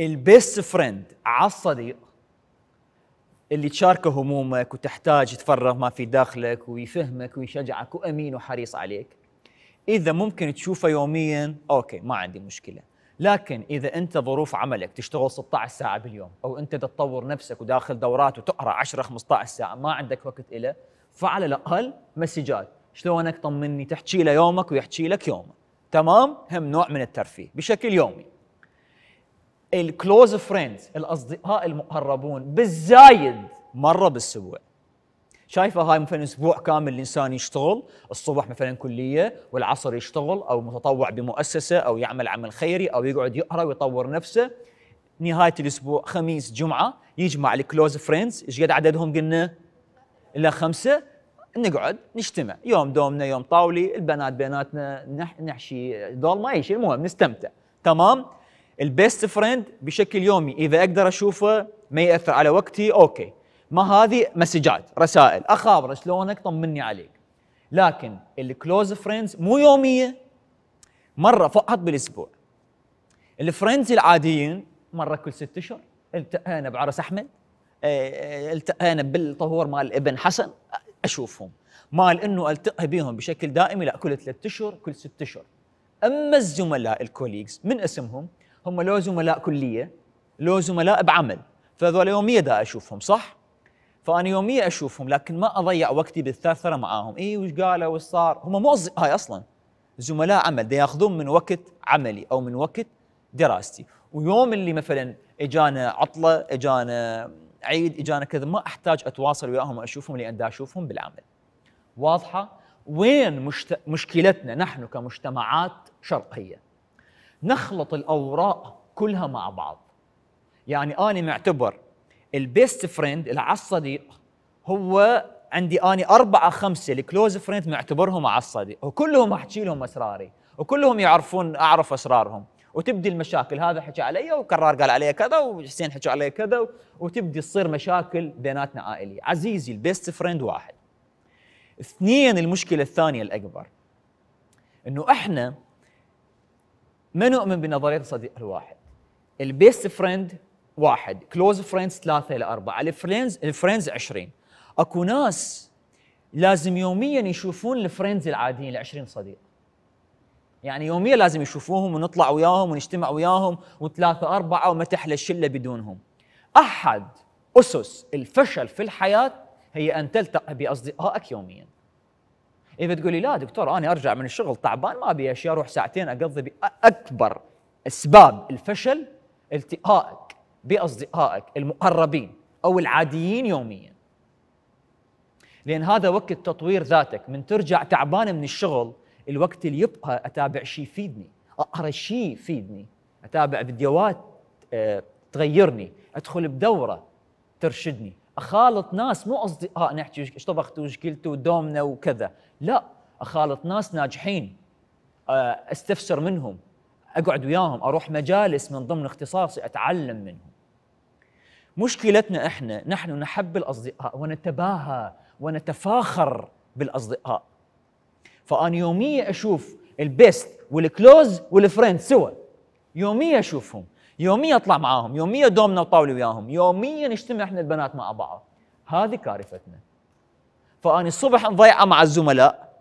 البيست فريند على الصديق اللي تشاركه همومك وتحتاج تفرغ ما في داخلك ويفهمك ويشجعك وامين وحريص عليك اذا ممكن تشوفه يوميا اوكي ما عندي مشكله لكن اذا انت ظروف عملك تشتغل 16 ساعه باليوم او انت تطور نفسك وداخل دورات وتقرا 10 15 ساعه ما عندك وقت له فعلى الاقل مسجات شلونك طمني تحكي له يومك ويحكي لك يومه تمام هم نوع من الترفيه بشكل يومي الكلوز فريندز الاصدقاء المقربون بالزايد مره بالاسبوع شايفه هاي مثلا اسبوع كامل الانسان يشتغل الصبح مثلا كليه والعصر يشتغل او متطوع بمؤسسه او يعمل عمل خيري او يقعد يقرا ويطور نفسه نهايه الاسبوع خميس جمعه يجمع الكلوز فريندز ايش قد عددهم قلنا الى خمسه نقعد نجتمع يوم دومنا يوم طاولي البنات بيناتنا نحشي دول ما شيء المهم نستمتع تمام البيست فريند بشكل يومي اذا اقدر اشوفه ما ياثر على وقتي اوكي ما هذه مسجات رسائل اخابره شلونك طمني عليك لكن الكلوز فريندز مو يوميه مره فقط بالاسبوع الفريندز العاديين مره كل ست اشهر التقينا بعرس احمد آه، آه، التقينا بالطهور مال ابن حسن اشوفهم مال انه التقي بهم بشكل دائم لا كل ثلاث اشهر كل ست اشهر اما الزملاء الكوليجز من اسمهم هم لو زملاء كليه لو زملاء بعمل فهذول يوميا دا اشوفهم صح؟ فانا يوميا اشوفهم لكن ما اضيع وقتي بالثرثره معاهم، اي وش قالوا وش صار؟ هم مو هاي اصلا زملاء عمل ياخذون من وقت عملي او من وقت دراستي، ويوم اللي مثلا اجانا عطله، اجانا عيد، اجانا كذا ما احتاج اتواصل وياهم واشوفهم لان دا اشوفهم بالعمل. واضحه؟ وين مشت... مشكلتنا نحن كمجتمعات شرقيه؟ نخلط الاوراق كلها مع بعض يعني انا معتبر البيست فريند على الصديق هو عندي اني اربعه خمسه الكلوز فريند معتبرهم على الصديق وكلهم احكي لهم اسراري وكلهم يعرفون اعرف اسرارهم وتبدي المشاكل هذا حكى علي وكرار قال علي كذا وحسين حكى علي كذا وتبدي تصير مشاكل بيناتنا عائليه عزيزي البيست فريند واحد اثنين المشكله الثانيه الاكبر انه احنا ما نؤمن بنظريه الصديق الواحد البيست فريند واحد كلوز فريندز ثلاثه الى اربعه الفريندز الفريندز 20 اكو ناس لازم يوميا يشوفون الفريندز العاديين ال 20 صديق يعني يوميا لازم يشوفوهم ونطلع وياهم ونجتمع وياهم وثلاثه اربعه وما تحلى الشله بدونهم احد اسس الفشل في الحياه هي ان تلتقي باصدقائك يوميا اذا تقولي لا دكتور انا ارجع من الشغل تعبان ما ابي اشياء اروح ساعتين اقضي اكبر اسباب الفشل التقائك باصدقائك المقربين او العاديين يوميا لان هذا وقت تطوير ذاتك من ترجع تعبان من الشغل الوقت اللي يبقى اتابع شيء يفيدني اقرا شيء يفيدني اتابع فيديوهات آه، تغيرني ادخل بدوره ترشدني اخالط ناس مو اصدقاء آه، نحكي ايش طبخت ايش قلتوا وكذا لا اخالط ناس ناجحين آه، استفسر منهم اقعد وياهم اروح مجالس من ضمن اختصاصي اتعلم منهم مشكلتنا احنا نحن نحب الاصدقاء ونتباهى ونتفاخر بالاصدقاء فانا يوميا اشوف البيست والكلوز والفريند سوا يوميا اشوفهم يوميا اطلع معاهم يوميا دومنا وطاولة وياهم يوميا نجتمع احنا البنات مع بعض هذه كارثتنا فاني الصبح مضيعه مع الزملاء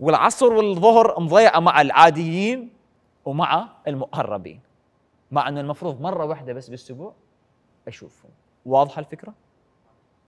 والعصر والظهر مضيعه مع العاديين ومع المقربين مع انه المفروض مره واحده بس بالاسبوع اشوفهم واضحه الفكره